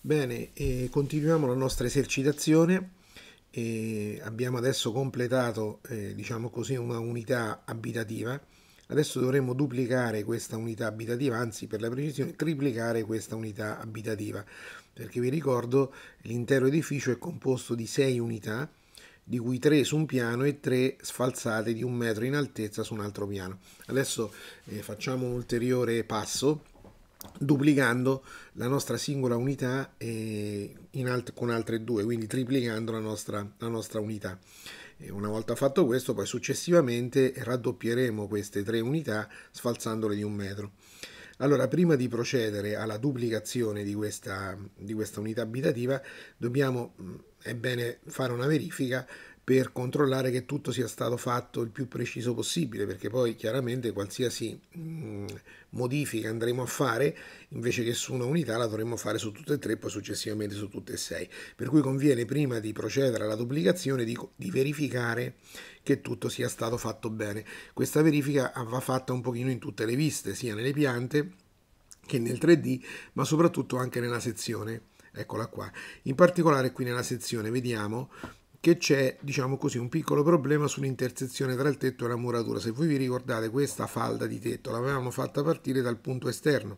Bene, eh, continuiamo la nostra esercitazione. Eh, abbiamo adesso completato, eh, diciamo così, una unità abitativa. Adesso dovremo duplicare questa unità abitativa, anzi per la precisione triplicare questa unità abitativa, perché vi ricordo l'intero edificio è composto di 6 unità, di cui 3 su un piano e 3 sfalsate di un metro in altezza su un altro piano. Adesso eh, facciamo un ulteriore passo duplicando la nostra singola unità alt con altre due, quindi triplicando la nostra, la nostra unità. E una volta fatto questo, poi successivamente raddoppieremo queste tre unità sfalzandole di un metro. Allora, prima di procedere alla duplicazione di questa, di questa unità abitativa, dobbiamo, mm, è bene fare una verifica per controllare che tutto sia stato fatto il più preciso possibile, perché poi chiaramente qualsiasi mm, modifica andremo a fare, invece che su una unità la dovremmo fare su tutte e tre, poi successivamente su tutte e sei. Per cui conviene prima di procedere alla duplicazione di, di verificare che tutto sia stato fatto bene. Questa verifica va fatta un pochino in tutte le viste, sia nelle piante che nel 3D, ma soprattutto anche nella sezione. Eccola qua. In particolare qui nella sezione vediamo che c'è, diciamo così, un piccolo problema sull'intersezione tra il tetto e la muratura. Se voi vi ricordate, questa falda di tetto l'avevamo fatta partire dal punto esterno.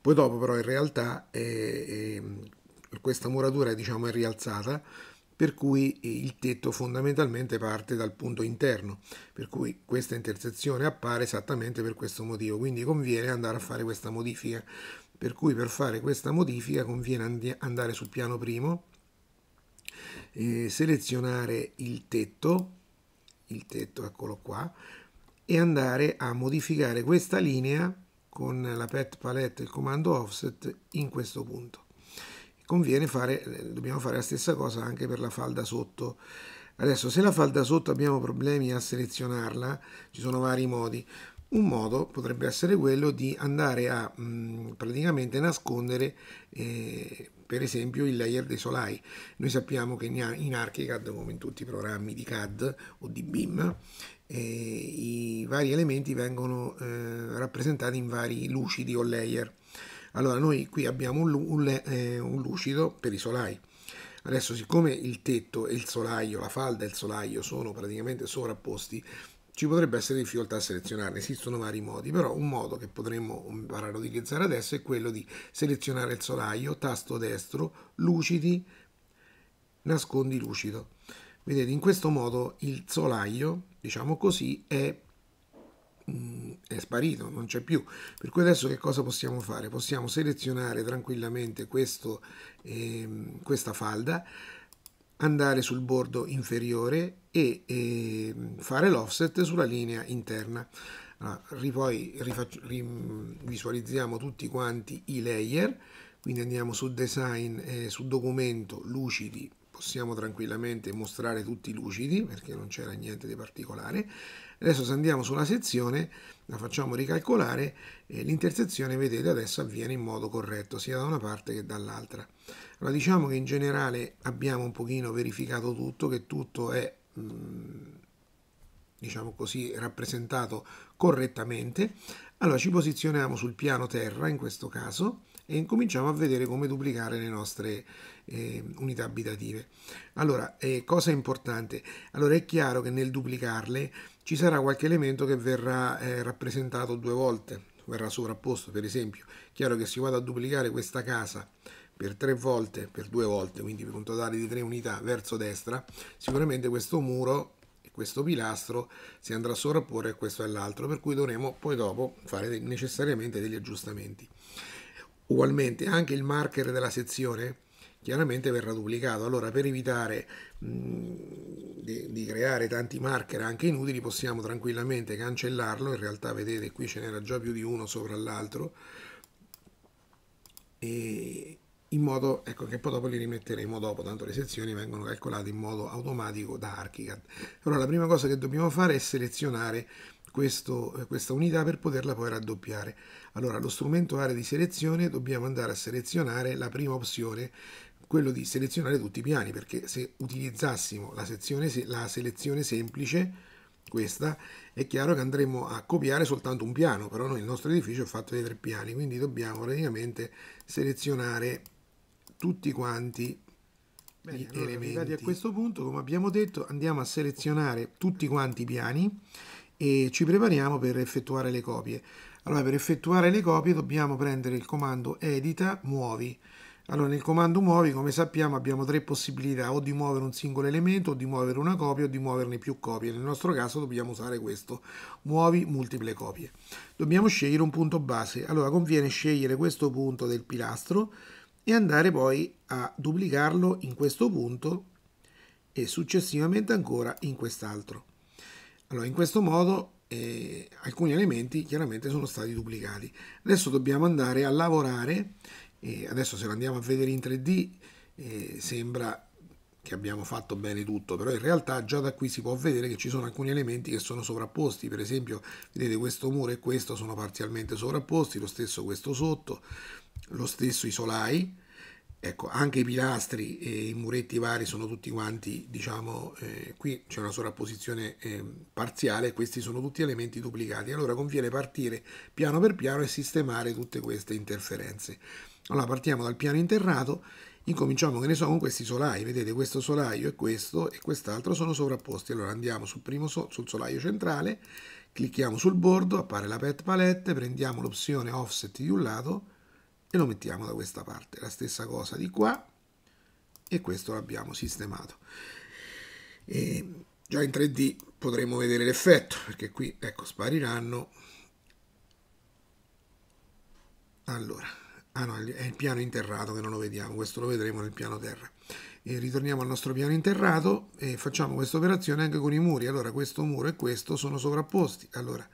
Poi dopo però in realtà eh, eh, questa muratura diciamo, è rialzata, per cui il tetto fondamentalmente parte dal punto interno, per cui questa intersezione appare esattamente per questo motivo, quindi conviene andare a fare questa modifica. Per cui per fare questa modifica conviene andare sul piano primo, eh, selezionare il tetto, il tetto eccolo qua, e andare a modificare questa linea con la pet palette e il comando offset in questo punto. Conviene fare, dobbiamo fare la stessa cosa anche per la falda sotto. Adesso se la falda sotto abbiamo problemi a selezionarla, ci sono vari modi. Un modo potrebbe essere quello di andare a mh, mm, praticamente nascondere eh, per esempio il layer dei solai. Noi sappiamo che in ArchiCAD, come in tutti i programmi di CAD o di BIM, eh, i vari elementi vengono eh, rappresentati in vari lucidi o layer. Allora noi qui abbiamo un, un, eh, un lucido per i solai. Adesso siccome il tetto e il solaio, la falda e il solaio sono praticamente sovrapposti, ci potrebbe essere difficoltà a selezionarne, esistono vari modi, però un modo che potremmo mm, imparare ad utilizzare adesso è quello di selezionare il solaio, tasto destro, lucidi, nascondi lucido. Vedete, in questo modo il solaio, diciamo così, è, mh, mm, è sparito, non c'è più. Per cui adesso che cosa possiamo fare? Possiamo selezionare tranquillamente questo, eh, questa falda, andare sul bordo inferiore e, e fare l'offset sulla linea interna. Allora, poi visualizziamo tutti quanti i layer, quindi andiamo su design, eh, su documento, lucidi, possiamo tranquillamente mostrare tutti i lucidi perché non c'era niente di particolare. Adesso se andiamo sulla sezione, la facciamo ricalcolare, eh, l'intersezione vedete adesso avviene in modo corretto sia da una parte che dall'altra. Allora diciamo che in generale abbiamo un pochino verificato tutto, che tutto è mm, diciamo così rappresentato correttamente. Allora ci posizioniamo sul piano terra in questo caso e incominciamo a vedere come duplicare le nostre eh, unità abitative. Allora, eh, cosa importante? Allora è chiaro che nel duplicarle ci sarà qualche elemento che verrà eh, rappresentato due volte, verrà sovrapposto per esempio. È Chiaro che si vado a duplicare questa casa per tre volte, per due volte, quindi per un totale di tre unità verso destra, sicuramente questo muro e questo pilastro si andrà a sovrapporre a questo e all'altro, per cui dovremo poi dopo fare necessariamente degli aggiustamenti. Ugualmente anche il marker della sezione chiaramente verrà duplicato, allora per evitare mh, di, di creare tanti marker anche inutili possiamo tranquillamente cancellarlo, in realtà vedete qui ce n'era già più di uno sopra l'altro, in modo ecco, che poi dopo li rimetteremo dopo, tanto le sezioni vengono calcolate in modo automatico da ArchiCAD. Allora la prima cosa che dobbiamo fare è selezionare questo, eh, questa unità per poterla poi raddoppiare. Allora lo strumento area di selezione dobbiamo andare a selezionare la prima opzione quello di selezionare tutti i piani perché se utilizzassimo la, sezione, la selezione semplice questa è chiaro che andremo a copiare soltanto un piano però noi il nostro edificio è fatto di tre piani quindi dobbiamo praticamente selezionare tutti quanti Bene, gli allora, elementi. a questo punto, come abbiamo detto, andiamo a selezionare tutti quanti i piani e ci prepariamo per effettuare le copie. Allora, per effettuare le copie dobbiamo prendere il comando edita, muovi. Allora, nel comando muovi, come sappiamo, abbiamo tre possibilità, o di muovere un singolo elemento, o di muovere una copia, o di muoverne più copie. Nel nostro caso dobbiamo usare questo, muovi multiple copie. Dobbiamo scegliere un punto base. Allora, conviene scegliere questo punto del pilastro, e andare poi a duplicarlo in questo punto e successivamente ancora in quest'altro. Allora, in questo modo eh, alcuni elementi chiaramente sono stati duplicati. Adesso dobbiamo andare a lavorare, eh, adesso se lo andiamo a vedere in 3D eh, sembra che abbiamo fatto bene tutto, però in realtà già da qui si può vedere che ci sono alcuni elementi che sono sovrapposti, per esempio vedete questo muro e questo sono parzialmente sovrapposti, lo stesso questo sotto, lo stesso i solai, ecco, anche i pilastri e i muretti vari sono tutti quanti, diciamo, eh, qui c'è una sovrapposizione eh, parziale, questi sono tutti elementi duplicati, allora conviene partire piano per piano e sistemare tutte queste interferenze. Allora partiamo dal piano interrato, incominciamo che ne so con questi solai, vedete questo solaio e questo e quest'altro sono sovrapposti, allora andiamo sul, primo so sul solaio centrale, clicchiamo sul bordo, appare la pet palette, prendiamo l'opzione offset di un lato, e lo mettiamo da questa parte la stessa cosa di qua e questo l'abbiamo sistemato e già in 3D potremo vedere l'effetto perché qui ecco spariranno allora ah no è il piano interrato che non lo vediamo questo lo vedremo nel piano terra e ritorniamo al nostro piano interrato e facciamo questa operazione anche con i muri allora questo muro e questo sono sovrapposti allora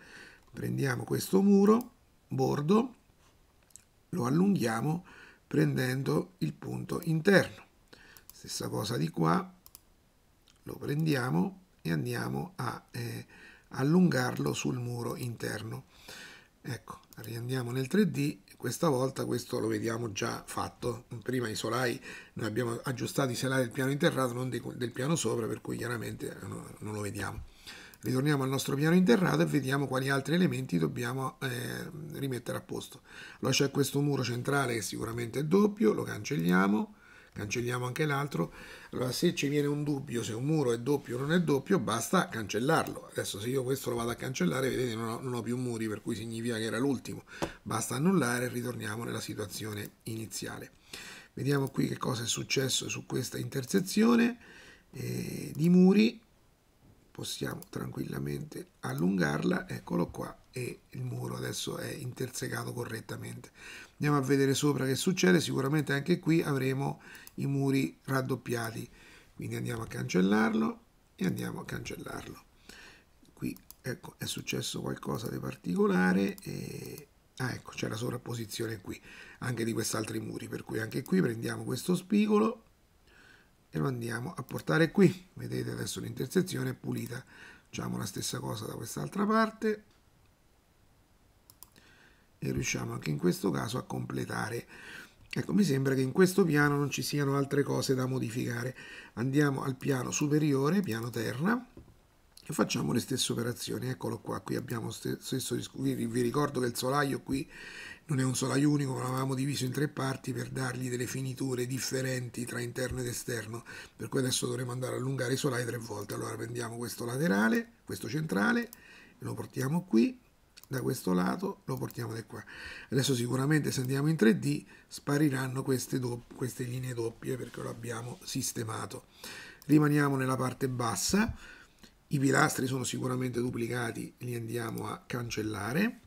prendiamo questo muro bordo lo allunghiamo prendendo il punto interno. Stessa cosa di qua, lo prendiamo e andiamo a eh, allungarlo sul muro interno. Ecco, riandiamo nel 3D, questa volta questo lo vediamo già fatto. Prima i solai, noi abbiamo aggiustato i solai del piano interrato, non del piano sopra, per cui chiaramente eh, non lo vediamo ritorniamo al nostro piano interrato e vediamo quali altri elementi dobbiamo eh, rimettere a posto. Allora c'è questo muro centrale che sicuramente è doppio, lo cancelliamo, cancelliamo anche l'altro. Allora se ci viene un dubbio se un muro è doppio o non è doppio, basta cancellarlo. Adesso se io questo lo vado a cancellare, vedete non ho, non ho più muri, per cui significa che era l'ultimo. Basta annullare e ritorniamo nella situazione iniziale. Vediamo qui che cosa è successo su questa intersezione eh, di muri possiamo tranquillamente allungarla, eccolo qua, e il muro adesso è intersecato correttamente. Andiamo a vedere sopra che succede, sicuramente anche qui avremo i muri raddoppiati, quindi andiamo a cancellarlo e andiamo a cancellarlo. Qui ecco, è successo qualcosa di particolare e... Ah, ecco, c'è la sovrapposizione qui, anche di quest'altri muri, per cui anche qui prendiamo questo spigolo e lo andiamo a portare qui vedete adesso l'intersezione è pulita facciamo la stessa cosa da quest'altra parte e riusciamo anche in questo caso a completare ecco mi sembra che in questo piano non ci siano altre cose da modificare andiamo al piano superiore piano terra e facciamo le stesse operazioni eccolo qua qui abbiamo stesso vi ricordo che il solaio qui non è un solaio unico, ma l'avevamo diviso in tre parti per dargli delle finiture differenti tra interno ed esterno, per cui adesso dovremo andare a allungare i solai tre volte. Allora prendiamo questo laterale, questo centrale, lo portiamo qui, da questo lato lo portiamo da qua. Adesso sicuramente se andiamo in 3D spariranno queste, queste linee doppie perché lo abbiamo sistemato. Rimaniamo nella parte bassa, i pilastri sono sicuramente duplicati, li andiamo a cancellare.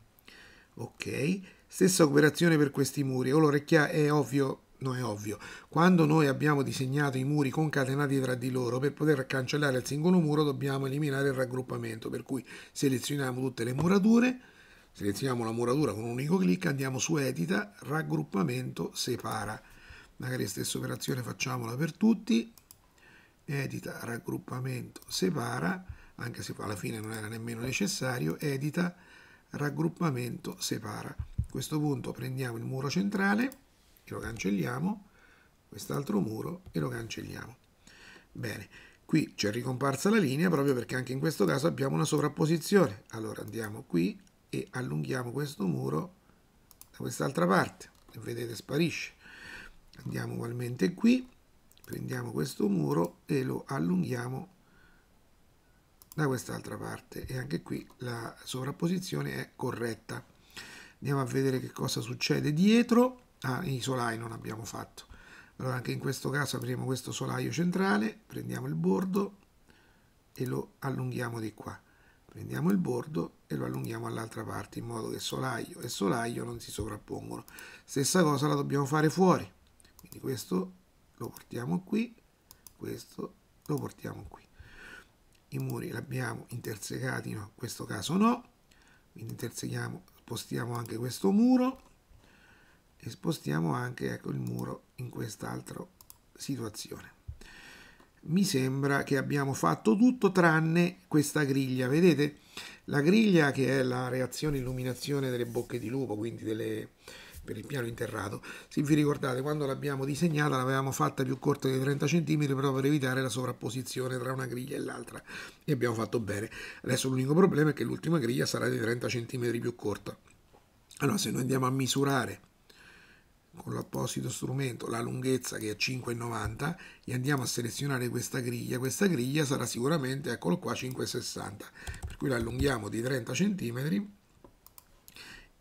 Ok Stessa operazione per questi muri. O l'orecchia è ovvio No, è ovvio. Quando noi abbiamo disegnato i muri concatenati tra di loro, per poter cancellare il singolo muro dobbiamo eliminare il raggruppamento, per cui selezioniamo tutte le murature, selezioniamo la muratura con un unico clic, andiamo su edita, raggruppamento, separa. Magari stessa operazione facciamola per tutti, edita, raggruppamento, separa, anche se alla fine non era nemmeno necessario, edita, raggruppamento, separa questo punto prendiamo il muro centrale e lo cancelliamo, quest'altro muro e lo cancelliamo. Bene, qui c'è ricomparsa la linea proprio perché anche in questo caso abbiamo una sovrapposizione. Allora andiamo qui e allunghiamo questo muro da quest'altra parte. Vedete sparisce. Andiamo ugualmente qui, prendiamo questo muro e lo allunghiamo da quest'altra parte e anche qui la sovrapposizione è corretta andiamo a vedere che cosa succede dietro ah, i solai non abbiamo fatto allora anche in questo caso apriamo questo solaio centrale prendiamo il bordo e lo allunghiamo di qua prendiamo il bordo e lo allunghiamo all'altra parte in modo che solaio e solaio non si sovrappongono stessa cosa la dobbiamo fare fuori quindi questo lo portiamo qui questo lo portiamo qui i muri li abbiamo intersecati no, in questo caso no quindi intersechiamo spostiamo anche questo muro e spostiamo anche ecco, il muro in quest'altra situazione mi sembra che abbiamo fatto tutto tranne questa griglia vedete la griglia che è la reazione illuminazione delle bocche di lupo quindi delle, per il piano interrato. Se vi ricordate, quando l'abbiamo disegnata l'avevamo fatta più corta di 30 cm proprio per evitare la sovrapposizione tra una griglia e l'altra e abbiamo fatto bene. Adesso l'unico problema è che l'ultima griglia sarà di 30 cm più corta. Allora, se noi andiamo a misurare con l'apposito strumento la lunghezza che è 5,90 e andiamo a selezionare questa griglia questa griglia sarà sicuramente eccolo qua 5,60 per cui la allunghiamo di 30 cm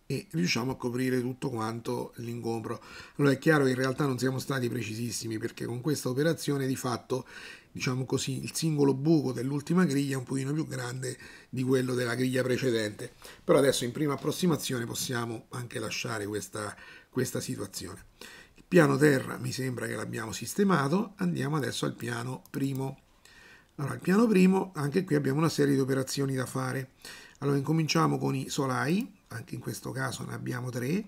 e riusciamo a coprire tutto quanto l'ingombro. Allora è chiaro che in realtà non siamo stati precisissimi perché con questa operazione di fatto diciamo così il singolo buco dell'ultima griglia è un pochino più grande di quello della griglia precedente però adesso in prima approssimazione possiamo anche lasciare questa, questa situazione il piano terra mi sembra che l'abbiamo sistemato andiamo adesso al piano primo allora al piano primo anche qui abbiamo una serie di operazioni da fare allora incominciamo con i solai anche in questo caso ne abbiamo tre.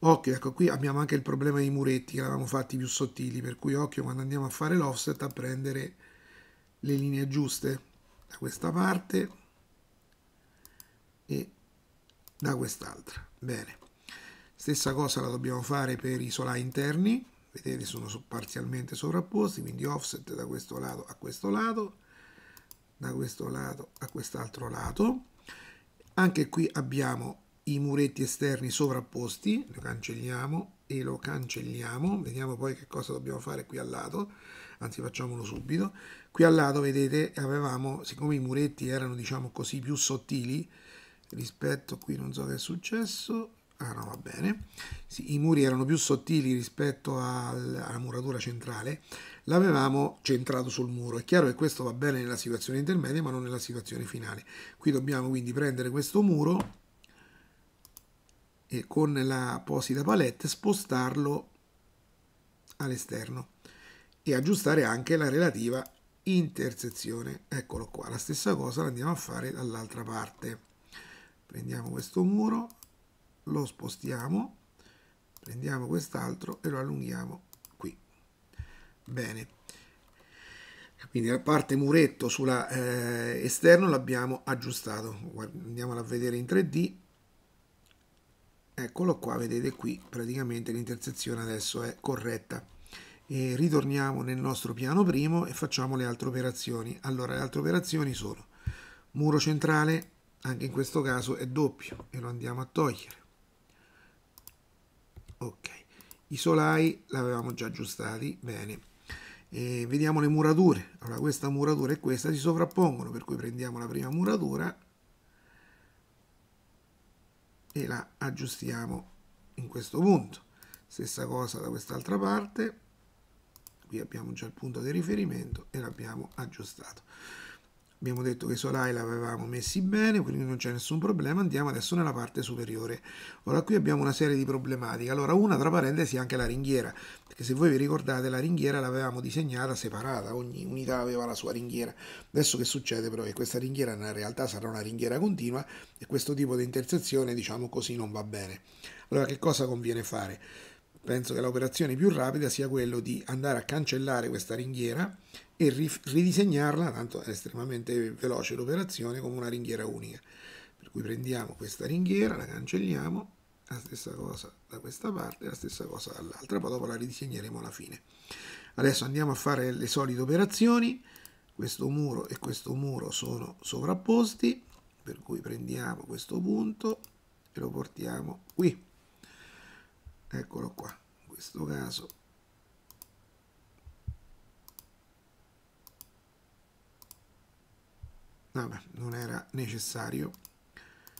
Occhio, ecco qui abbiamo anche il problema dei muretti che l'avevamo fatti più sottili, per cui occhio quando andiamo a fare l'offset a prendere le linee giuste da questa parte e da quest'altra. Bene, stessa cosa la dobbiamo fare per i solai interni, vedete sono parzialmente sovrapposti, quindi offset da questo lato a questo lato, da questo lato a quest'altro lato. Anche qui abbiamo i muretti esterni sovrapposti, lo cancelliamo e lo cancelliamo, vediamo poi che cosa dobbiamo fare qui al lato, anzi facciamolo subito. Qui al lato vedete avevamo, siccome i muretti erano diciamo così più sottili rispetto, qui non so che è successo, ah no va bene, sì, i muri erano più sottili rispetto al, alla muratura centrale, l'avevamo centrato sul muro. È chiaro che questo va bene nella situazione intermedia ma non nella situazione finale. Qui dobbiamo quindi prendere questo muro e con l'apposita palette spostarlo all'esterno e aggiustare anche la relativa intersezione eccolo qua la stessa cosa la andiamo a fare dall'altra parte prendiamo questo muro lo spostiamo prendiamo quest'altro e lo allunghiamo qui bene quindi la parte muretto sulla eh, esterno l'abbiamo aggiustato andiamola a vedere in 3d eccolo qua vedete qui praticamente l'intersezione adesso è corretta e ritorniamo nel nostro piano primo e facciamo le altre operazioni allora le altre operazioni sono muro centrale anche in questo caso è doppio e lo andiamo a togliere ok i solai l'avevamo già aggiustati bene e vediamo le murature allora questa muratura e questa si sovrappongono per cui prendiamo la prima muratura e la aggiustiamo in questo punto stessa cosa da quest'altra parte qui abbiamo già il punto di riferimento e l'abbiamo aggiustato abbiamo detto che i solai l'avevamo messi bene quindi non c'è nessun problema andiamo adesso nella parte superiore ora qui abbiamo una serie di problematiche allora una tra parentesi è anche la ringhiera perché se voi vi ricordate la ringhiera l'avevamo disegnata separata ogni unità aveva la sua ringhiera adesso che succede però è che questa ringhiera in realtà sarà una ringhiera continua e questo tipo di intersezione diciamo così non va bene allora che cosa conviene fare penso che l'operazione più rapida sia quella di andare a cancellare questa ringhiera e ridisegnarla, tanto è estremamente veloce l'operazione, come una ringhiera unica. Per cui prendiamo questa ringhiera, la cancelliamo, la stessa cosa da questa parte, la stessa cosa dall'altra, poi dopo la ridisegneremo alla fine. Adesso andiamo a fare le solite operazioni, questo muro e questo muro sono sovrapposti, per cui prendiamo questo punto e lo portiamo qui. Eccolo qua, in questo caso vabbè non era necessario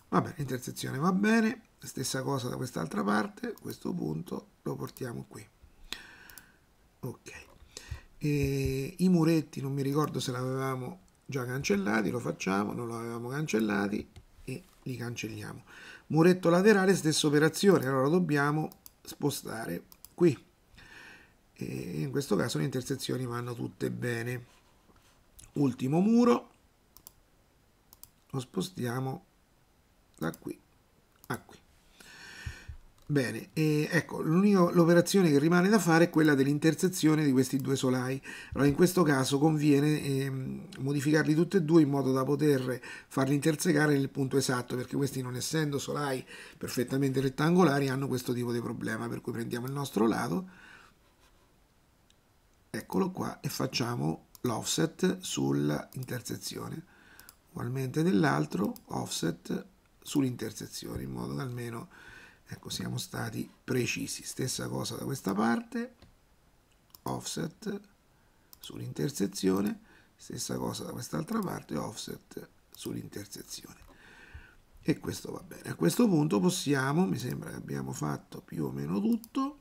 vabbè l'intersezione va bene stessa cosa da quest'altra parte questo punto lo portiamo qui ok e i muretti non mi ricordo se l'avevamo già cancellati lo facciamo non l'avevamo cancellati e li cancelliamo muretto laterale stessa operazione allora dobbiamo spostare qui e in questo caso le intersezioni vanno tutte bene ultimo muro lo spostiamo da qui a qui. Bene, ecco, l'operazione che rimane da fare è quella dell'intersezione di questi due solai. Allora in questo caso conviene eh, modificarli tutti e due in modo da poter farli intersecare nel punto esatto, perché questi non essendo solai perfettamente rettangolari hanno questo tipo di problema, per cui prendiamo il nostro lato, eccolo qua, e facciamo l'offset sull'intersezione ugualmente dell'altro offset sull'intersezione in modo che almeno ecco, siamo stati precisi. Stessa cosa da questa parte, offset sull'intersezione, stessa cosa da quest'altra parte, offset sull'intersezione. E questo va bene. A questo punto possiamo, mi sembra che abbiamo fatto più o meno tutto,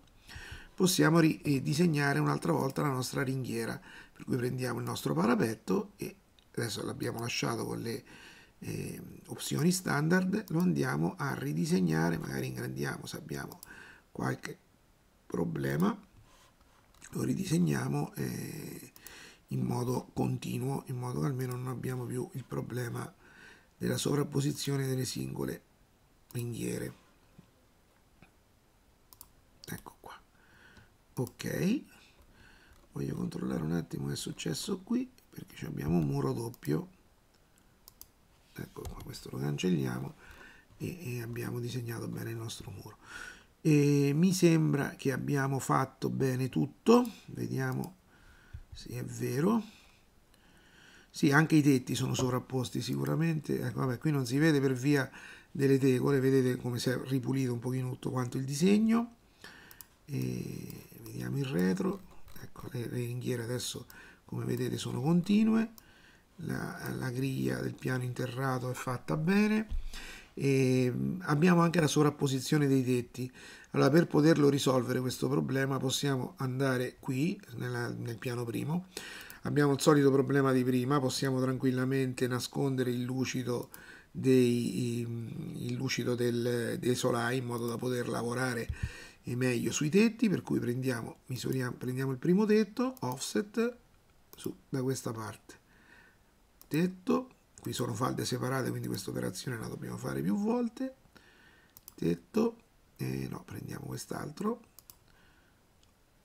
possiamo ridisegnare eh, un'altra volta la nostra ringhiera, per cui prendiamo il nostro parapetto e adesso l'abbiamo lasciato con le eh, opzioni standard, lo andiamo a ridisegnare, magari ingrandiamo se abbiamo qualche problema, lo ridisegniamo eh, in modo continuo, in modo che almeno non abbiamo più il problema della sovrapposizione delle singole ringhiere. Ecco qua. Ok. Voglio controllare un attimo che è successo qui perché abbiamo un muro doppio ecco qua questo lo cancelliamo e, e abbiamo disegnato bene il nostro muro e mi sembra che abbiamo fatto bene tutto vediamo se è vero sì anche i tetti sono sovrapposti sicuramente ecco vabbè qui non si vede per via delle tegole vedete come si è ripulito un pochino tutto quanto il disegno e vediamo il retro ecco le, le ringhiere adesso come vedete sono continue, la, la griglia del piano interrato è fatta bene e mm, abbiamo anche la sovrapposizione dei tetti. Allora per poterlo risolvere questo problema possiamo andare qui nella, nel piano primo, abbiamo il solito problema di prima, possiamo tranquillamente nascondere il lucido dei, il lucido del, dei solai in modo da poter lavorare meglio sui tetti, per cui prendiamo, prendiamo il primo tetto, offset, su, da questa parte tetto qui sono falde separate quindi questa operazione la dobbiamo fare più volte tetto e no prendiamo quest'altro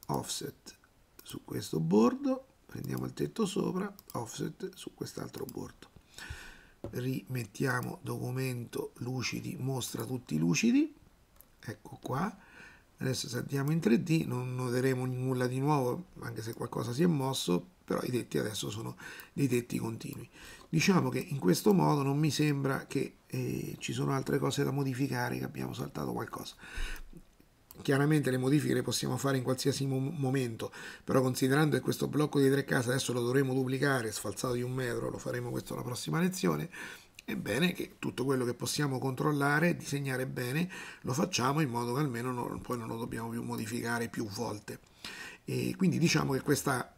offset su questo bordo prendiamo il tetto sopra offset su quest'altro bordo rimettiamo documento lucidi mostra tutti i lucidi ecco qua adesso saltiamo in 3D non noteremo nulla di nuovo anche se qualcosa si è mosso però i tetti adesso sono dei tetti continui. Diciamo che in questo modo non mi sembra che eh, ci sono altre cose da modificare, che abbiamo saltato qualcosa. Chiaramente le modifiche le possiamo fare in qualsiasi mo- momento, però considerando che questo blocco di tre case adesso lo dovremo duplicare, sfalzato di un metro, lo faremo questo alla prossima lezione, è bene che tutto quello che possiamo controllare, disegnare bene, lo facciamo in modo che almeno non, poi non lo dobbiamo più modificare più volte. E quindi diciamo che questa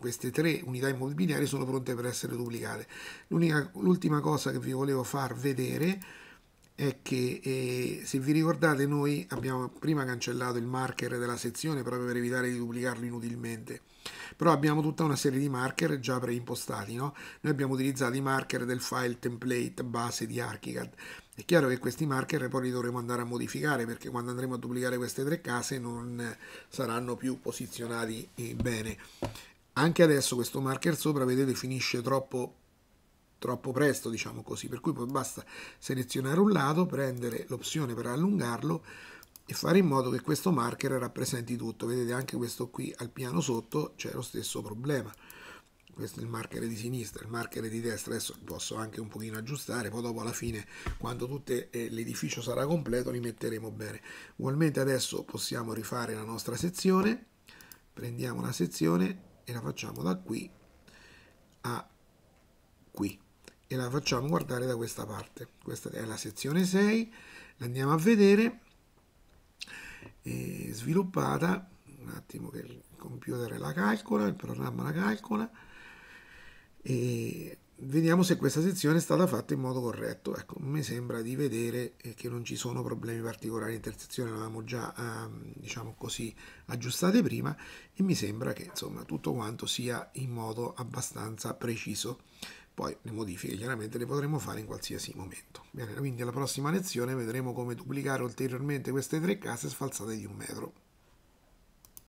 queste tre unità immobiliari sono pronte per essere duplicate. l'ultima cosa che vi volevo far vedere è che eh, se vi ricordate noi abbiamo prima cancellato il marker della sezione proprio per evitare di duplicarlo inutilmente però abbiamo tutta una serie di marker già preimpostati no? noi abbiamo utilizzato i marker del file template base di ArchiCAD è chiaro che questi marker poi li dovremo andare a modificare perché quando andremo a duplicare queste tre case non eh, saranno più posizionati eh, bene anche adesso questo marker sopra, vedete, finisce troppo, troppo presto, diciamo così, per cui poi basta selezionare un lato, prendere l'opzione per allungarlo e fare in modo che questo marker rappresenti tutto. Vedete anche questo qui al piano sotto c'è lo stesso problema. Questo è il marker di sinistra, il marker di destra, adesso posso anche un pochino aggiustare, poi dopo alla fine quando tutto eh, l'edificio sarà completo li metteremo bene. Ugualmente adesso possiamo rifare la nostra sezione, prendiamo la sezione, e la facciamo da qui a qui e la facciamo guardare da questa parte questa è la sezione 6 andiamo a vedere eh, sviluppata un attimo che il computer la calcola il programma la calcola e vediamo se questa sezione è stata fatta in modo corretto. Ecco, mi sembra di vedere eh, che non ci sono problemi particolari Intersezione l'avevamo già ehm, diciamo così aggiustate prima e mi sembra che insomma tutto quanto sia in modo abbastanza preciso. Poi le modifiche chiaramente le potremo fare in qualsiasi momento. Bene, quindi alla prossima lezione vedremo come duplicare ulteriormente queste tre case sfalsate di un metro.